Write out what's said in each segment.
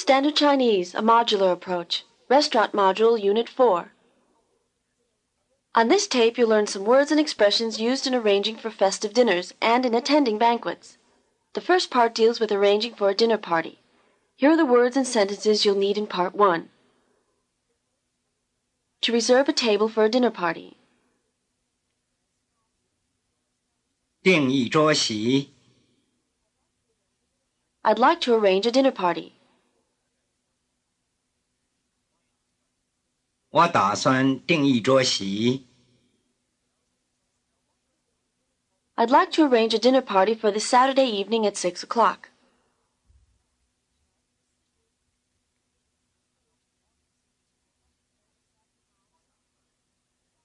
Standard Chinese, a modular approach. Restaurant Module, Unit 4. On this tape you'll learn some words and expressions used in arranging for festive dinners and in attending banquets. The first part deals with arranging for a dinner party. Here are the words and sentences you'll need in part 1. To reserve a table for a dinner party. 定一桌席. I'd like to arrange a dinner party. 我打算订一桌席。I'd like to arrange a dinner party for this Saturday evening at six o'clock.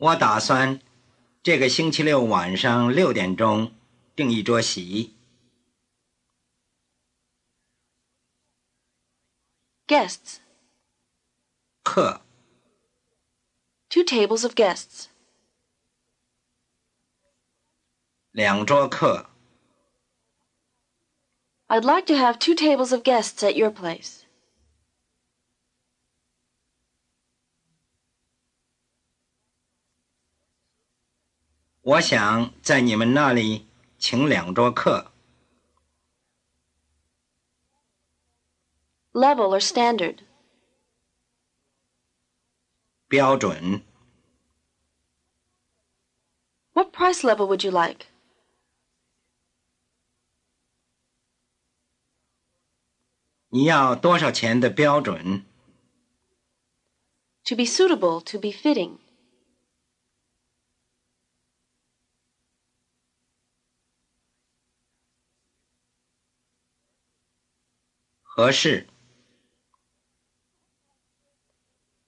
I Guests. 客 two tables of guests. 两桌客. I'd like to have two tables of guests at your place. Level or standard. What price level would you like? To be suitable, to be fitting.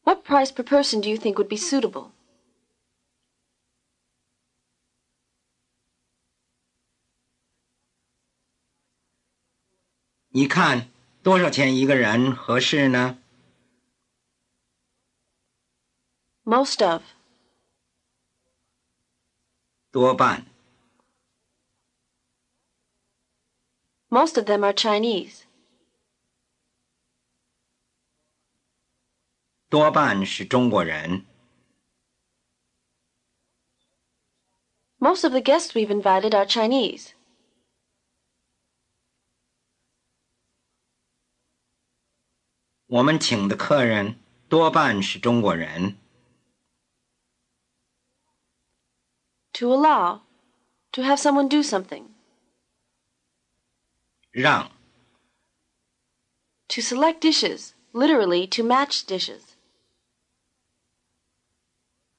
What price per person do you think would be suitable? Most of. 多半. Most of them are Chinese. 多半是中国人。Most of the guests we've invited are Chinese. To allow, to have someone do something. 让 To select dishes, literally to match dishes.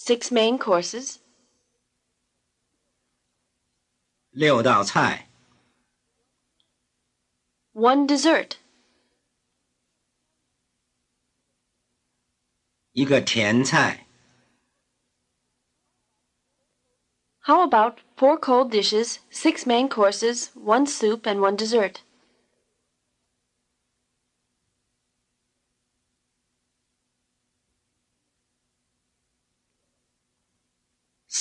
Six main courses. 六道菜。One dessert. 一个甜菜。How about four cold dishes, six main courses, one soup, and one dessert?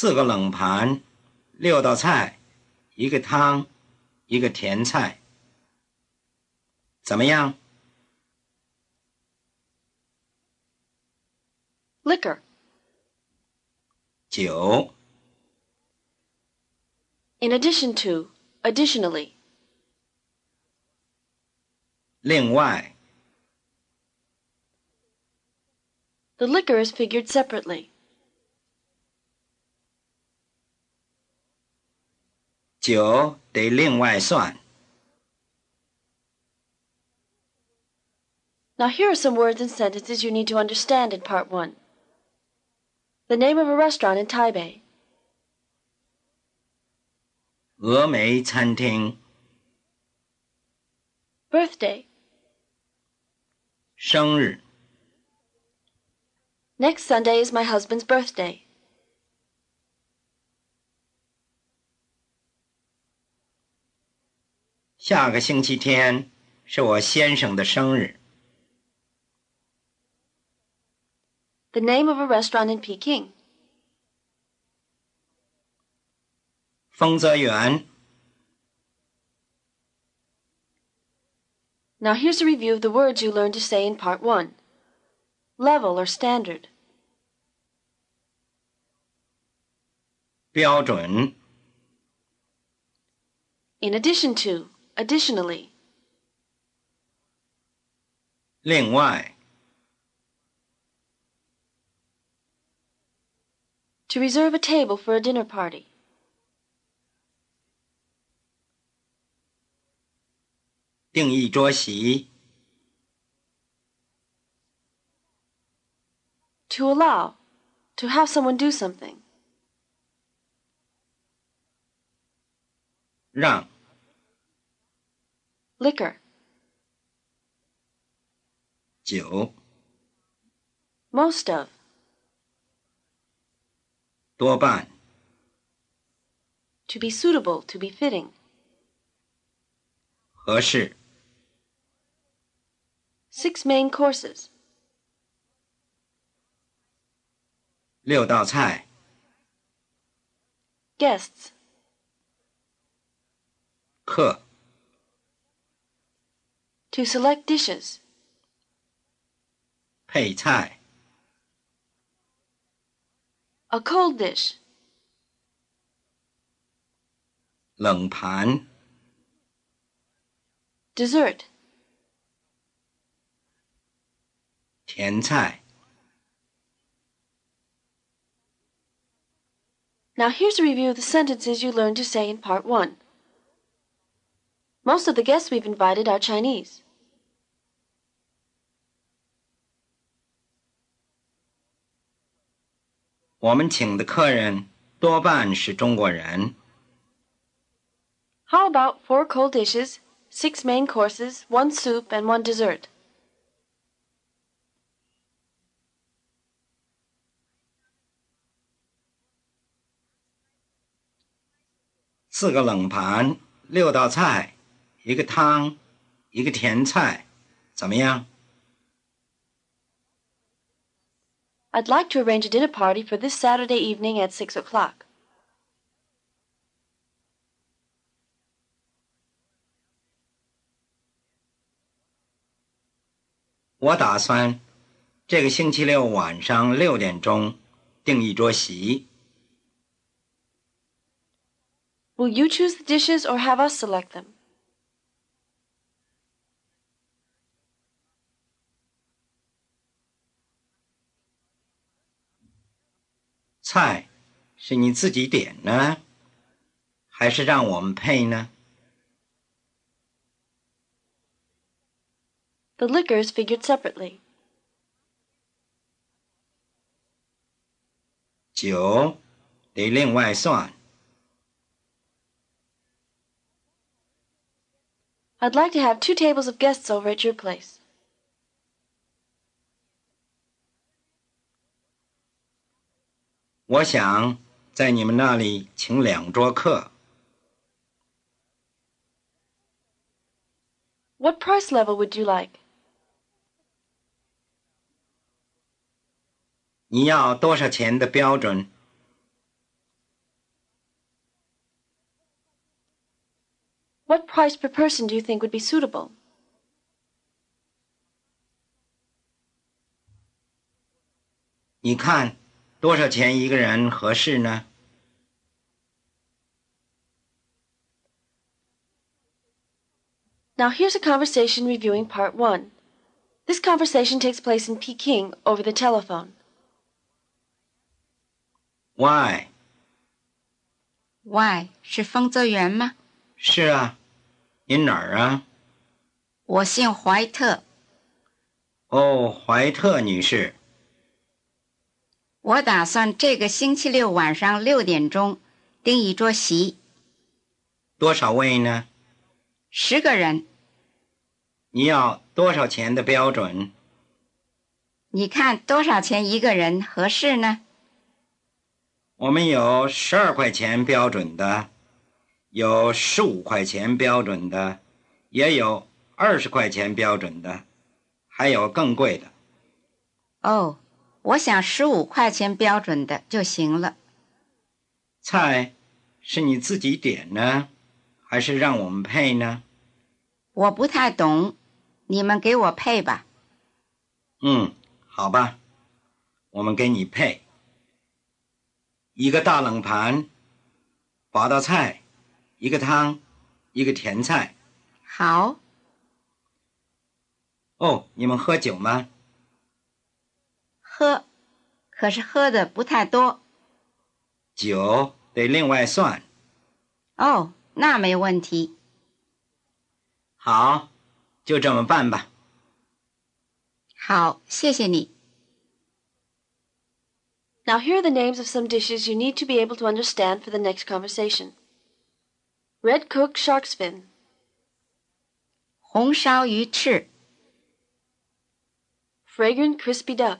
四个冷盘，六道菜，一个汤，一个甜菜，怎么样？Liquor，酒。In addition to, additionally. liquor is figured separately. 九得另外算。Now here are some words and sentences you need to understand in part one. The name of a restaurant in Taipei. 峨眉餐厅。Birthday. 生日。Next Sunday is my husband's birthday. 下个星期天是我先生的生日。The name of a restaurant in Peking. 丰泽园。Now here's a review of the words you learned to say in part 1. Level or standard. In addition to. Additionally, to reserve a table for a dinner party. To allow to have someone do 让 liquor. 酒 most of 多半 to be suitable, to be fitting. 合适 six main courses. 六道菜 guests 客 to select dishes. A cold dish. 冷盘。Dessert. Now here's a review of the sentences you learned to say in part one. Most of the guests we've invited are Chinese. 我们请的客人多半是中国人。How about four cold dishes, six main courses, one soup, and one dessert? 四个冷盘，六道菜，一个汤，一个甜菜，怎么样？I'd like to arrange a dinner party for this Saturday evening at six o'clock. Will you choose the dishes or have us select them? 菜是你自己点呢，还是让我们配呢？The liquors figured separately. 酒得另外算。I'd like to have two tables of guests over at your place. 我想在你们那里请两桌客 what price level would you like 你要多少钱的标准 what price per person do you think would be suitable 你看多少钱一个人合适呢？Now here's a conversation reviewing part one. This conversation takes place in Peking over the telephone. Why? Why 是丰泽园吗？是啊，您哪儿啊？我姓怀特。哦，怀特女士。我打算这个星期六晚上六点钟订一桌席，多少位呢？十个人。你要多少钱的标准？你看多少钱一个人合适呢？我们有十二块钱标准的，有十五块钱标准的，也有二十块钱标准的，还有更贵的。哦。我想十五块钱标准的就行了。菜是你自己点呢，还是让我们配呢？我不太懂，你们给我配吧。嗯，好吧，我们给你配一个大冷盘，八道菜，一个汤，一个甜菜。好。哦，你们喝酒吗？喝，可是喝的不太多。酒得另外算。哦，那没问题。好，就这么办吧。好，谢谢你。Now, here are the names of some dishes you need to be able to understand for the next conversation. Red cooked shark's fin. 红烧鱼翅. Fragrant crispy duck.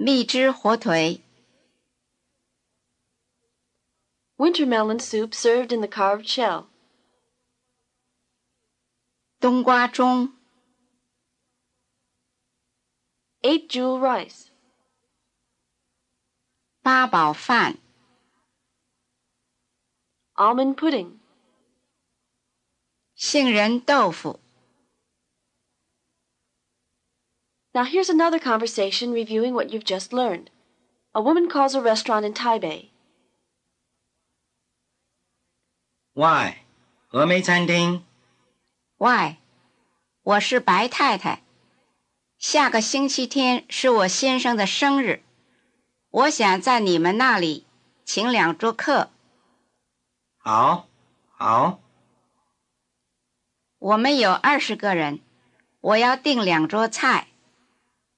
winter melon soup served in the carved shell. 冬瓜盅。Eight jewel rice. 八宝饭。Almond pudding. 杏仁豆腐。Now here's another conversation reviewing what you've just learned. A woman calls a restaurant in Taipei. 外峨眉餐厅。Why？我是白太太。下个星期天是我先生的生日，我想在你们那里请两桌客。好，好，我们有二十个人，我要订两桌菜。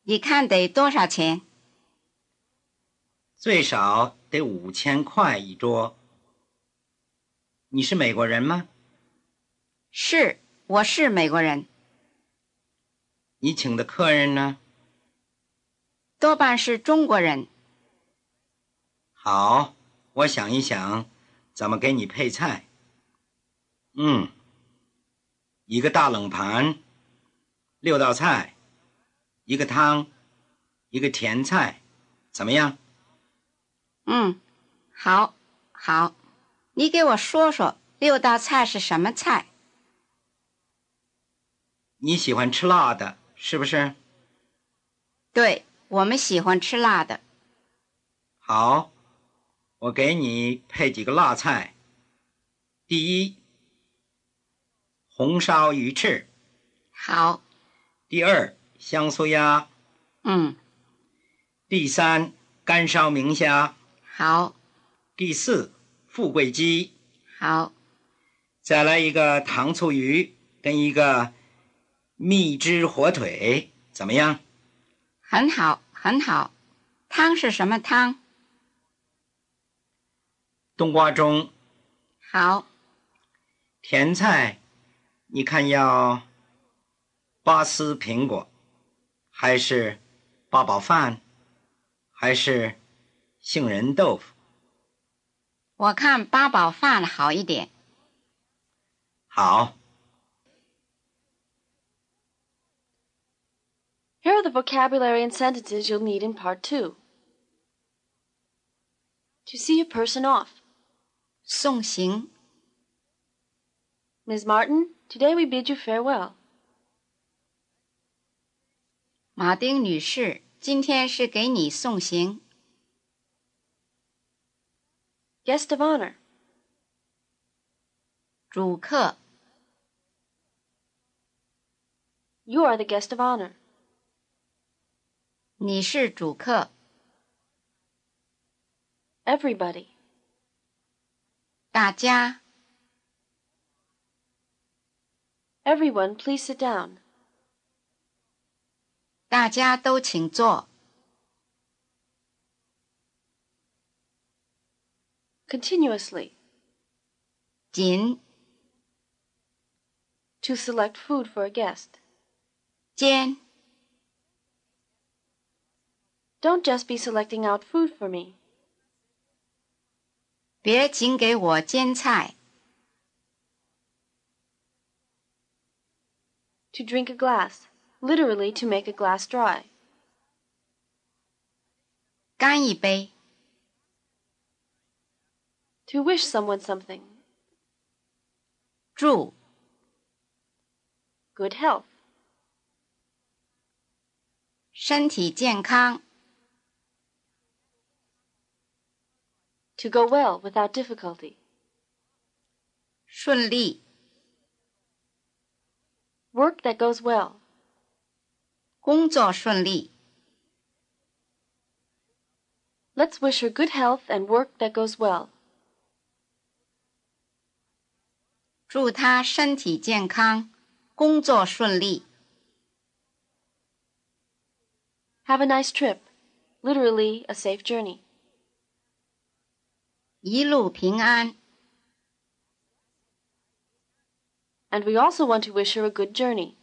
你看得多少钱？最少得五千块一桌。你是美国人吗？是，我是美国人。你请的客人呢？多半是中国人。好，我想一想，怎么给你配菜。嗯，一个大冷盘，六道菜。一个汤，一个甜菜，怎么样？嗯，好，好，你给我说说六道菜是什么菜？你喜欢吃辣的，是不是？对，我们喜欢吃辣的。好，我给你配几个辣菜。第一，红烧鱼翅。好。第二。香酥鸭，嗯。第三，干烧明虾。好。第四，富贵鸡。好。再来一个糖醋鱼，跟一个蜜汁火腿，怎么样？很好，很好。汤是什么汤？冬瓜盅。好。甜菜，你看要八丝苹果。还是八宝饭，还是杏仁豆腐？我看八宝饭好一点。好。Here are the vocabulary and sentences you'll need in part two. To see a person off. 送行. Ms. Martin, today we bid you farewell. 马丁女士，今天是给你送行。Guest of honor，主客。You are the guest of honor，你是主客。Everybody，大家。Everyone, please sit down. Continuously. 紧 To select food for a guest. Jian. Don't just be selecting out food for me. To drink a glass literally to make a glass dry. 干一杯 to wish someone something. 祝 good health. 身体健康 to go well without difficulty. 顺利 work that goes well. 工作顺利。Let's wish her good health and work that goes well. 祝她身体健康，工作顺利。Have a nice trip, literally a safe journey. 一路平安。And we also want to wish her a good journey.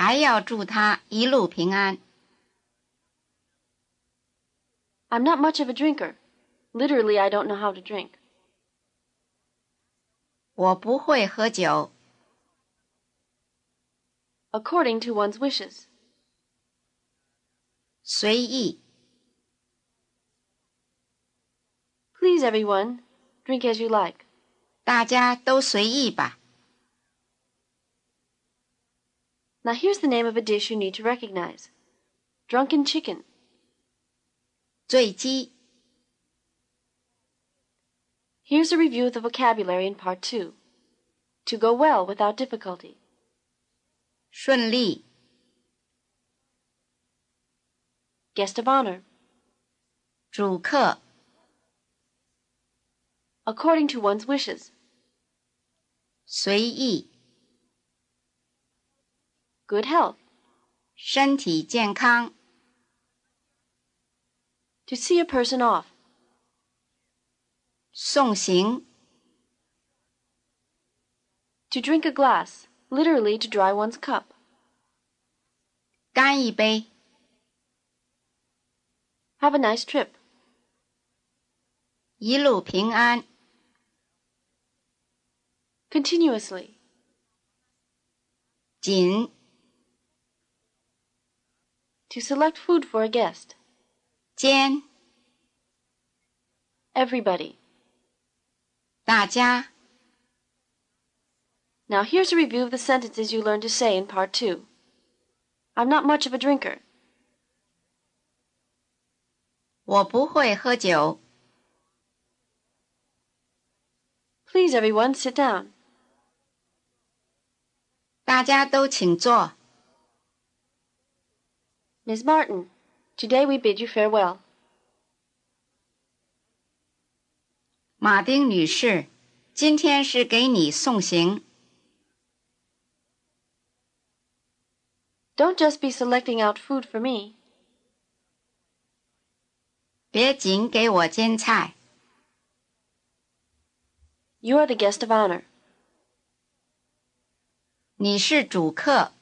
还要祝他一路平安。I'm not much of a drinker. Literally, I don't know how to drink. 我不会喝酒。According to one's wishes. 随意。Please, everyone, drink as you like. 大家都随意吧。Now here's the name of a dish you need to recognize. Drunken chicken. 醉鸡. Here's a review of the vocabulary in part two. To go well without difficulty. 顺利. Guest of honor. 主客. According to one's wishes. 随意 good health. 身体健康。To see a person off. 送行。To drink a glass, literally to dry one's cup. 干一杯。Have a nice trip. 一路平安。Continuously. 紧。to select food for a guest. 间 everybody. 大家 Now here's a review of the sentences you learned to say in part 2. I'm not much of a drinker. Please, everyone sit down. 大家都请坐。Miss Martin, today we bid you farewell. 马丁女士，今天是给你送行。Don't just be selecting out food for me. 别仅给我煎菜。You are the guest of honor. 你是主客。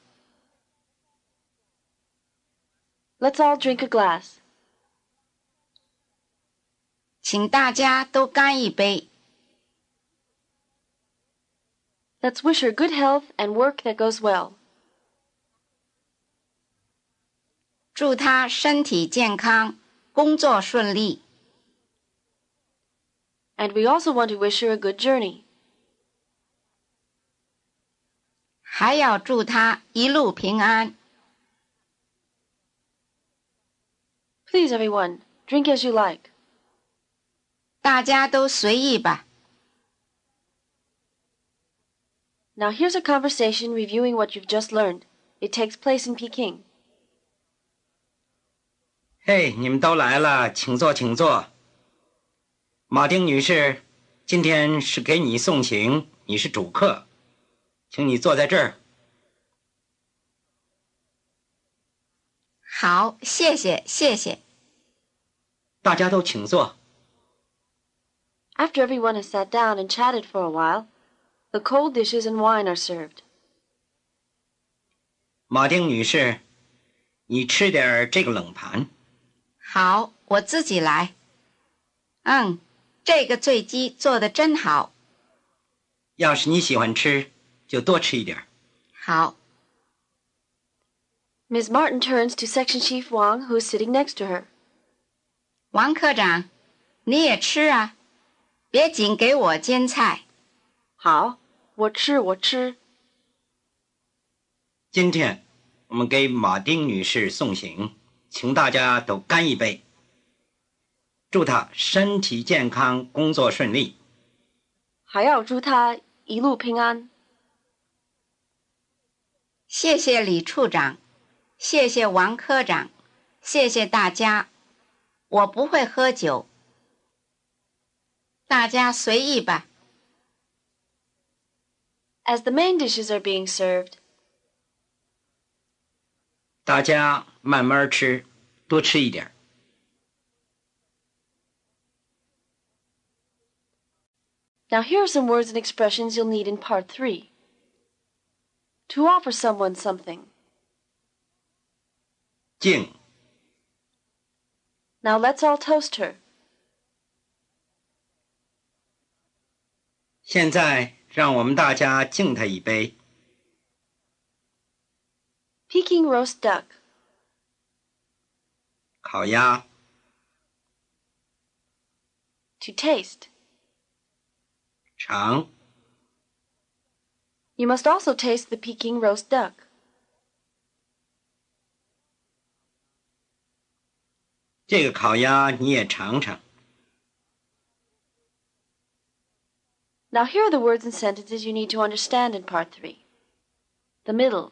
Let's all drink a glass. 请大家都干一杯。Let's wish her good health and work that goes well. 祝她身体健康，工作顺利。And we also want to wish her a good journey. 还要祝她一路平安。Please, everyone, drink as you like. 大家都随意吧。Now here's a conversation reviewing what you've just learned. It takes place in Peking. Hey, 你们都来了，请坐，请坐。马丁女士，今天是给你送行，你是主客，请你坐在这儿。好，谢谢谢谢。大家都请坐。After everyone has sat down and chatted for a while, the cold dishes and wine are served. 马丁女士，你吃点这个冷盘。好，我自己来。嗯，这个醉鸡做的真好。要是你喜欢吃，就多吃一点。好。Miss Martin turns to Section Chief Wang, who is sitting next to her. 王科长，你也吃啊，别仅给我煎菜。好，我吃，我吃。今天我们给马丁女士送行，请大家都干一杯，祝她身体健康，工作顺利。还要祝她一路平安。谢谢李处长。谢谢王科长，谢谢大家。我不会喝酒，大家随意吧。As the main dishes are being served，大家慢慢吃，多吃一点。Now, here are some words and expressions you'll need in Part 3. To offer someone something. 敬. Now let's all toast her. 现在让我们大家敬她一杯。Peking roast duck. 烤鸭。To taste. 尝。You must also taste the Peking roast duck. 这个烤鸭你也尝尝。Now here are the words and sentences you need to understand in Part 3. The middle.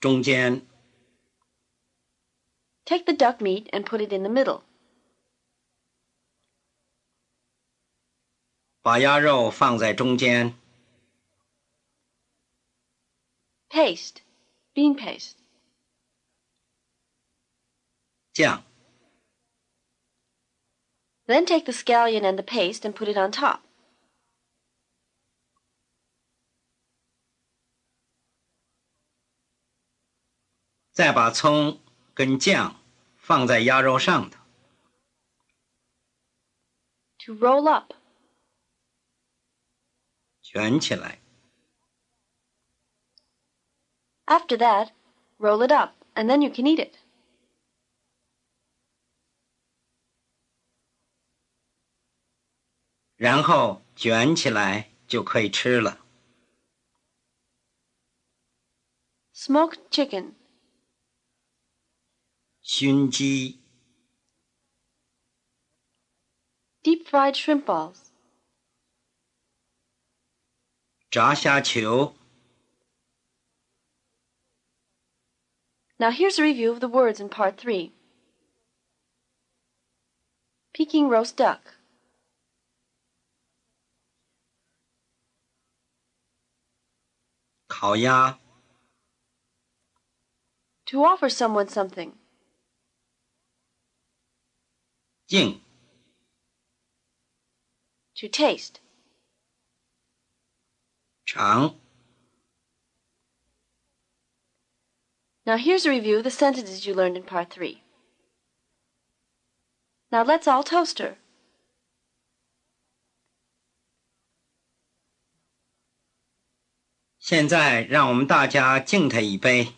中间. Take the duck meat and put it in the middle. 把鸭肉放在中间。Paste, bean paste. Yeah. Then take the scallion and the paste and put it on top. To roll up. After that, roll it up, and then you can eat it. 然后卷起来就可以吃了。Smoked chicken，熏鸡。Deep fried shrimp balls，炸虾球。Now here's a review of the words in part three. Peking roast duck. 好呀。To offer someone something. 敬。To taste. 尝。Now here's a review of the sentences you learned in Part 3. Now let's all toast her. 现在让我们大家敬他一杯。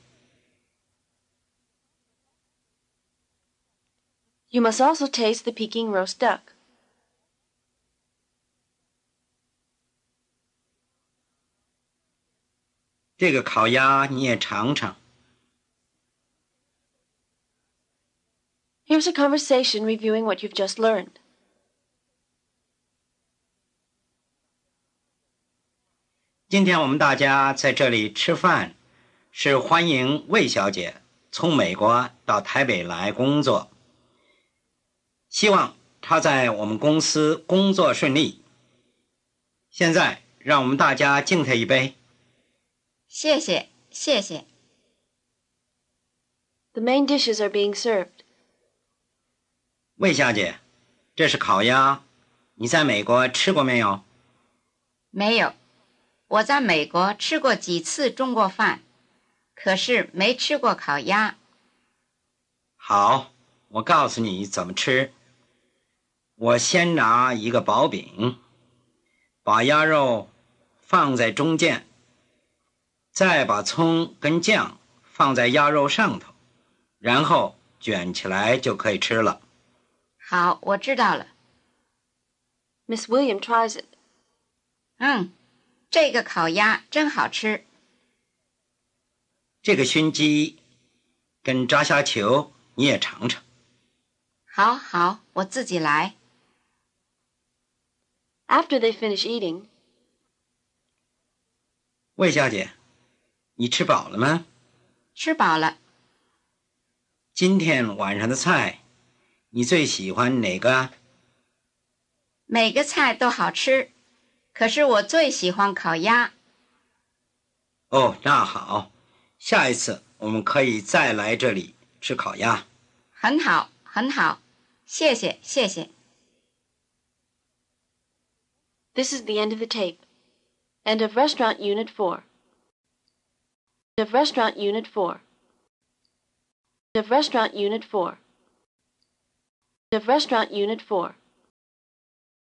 You must also taste the Peking roast duck. Here's a conversation reviewing what you've just learned. 今天我们大家在这里吃饭，是欢迎魏小姐从美国到台北来工作。希望她在我们公司工作顺利。现在让我们大家敬她一杯。谢谢，谢谢。The main dishes are being served. 魏小姐，这是烤鸭，你在美国吃过没有？没有。我在美国吃过几次中国饭，可是没吃过烤鸭。好，我告诉你怎么吃。我先拿一个薄饼，把鸭肉放在中间，再把葱跟酱放在鸭肉上头，然后卷起来就可以吃了。好，我知道了。Miss William tries it。嗯。这个烤鸭真好吃。这个熏鸡跟炸虾球你也尝尝。好好，我自己来。After they finish eating，魏小姐，你吃饱了吗？吃饱了。今天晚上的菜，你最喜欢哪个？每个菜都好吃。可是我最喜欢烤鸭。哦，那好，下一次我们可以再来这里吃烤鸭。很好，很好，谢谢，谢谢。This is the end of the tape. End of Restaurant Unit 4. End of Restaurant Unit 4. End of Restaurant Unit 4. End of Restaurant Unit 4.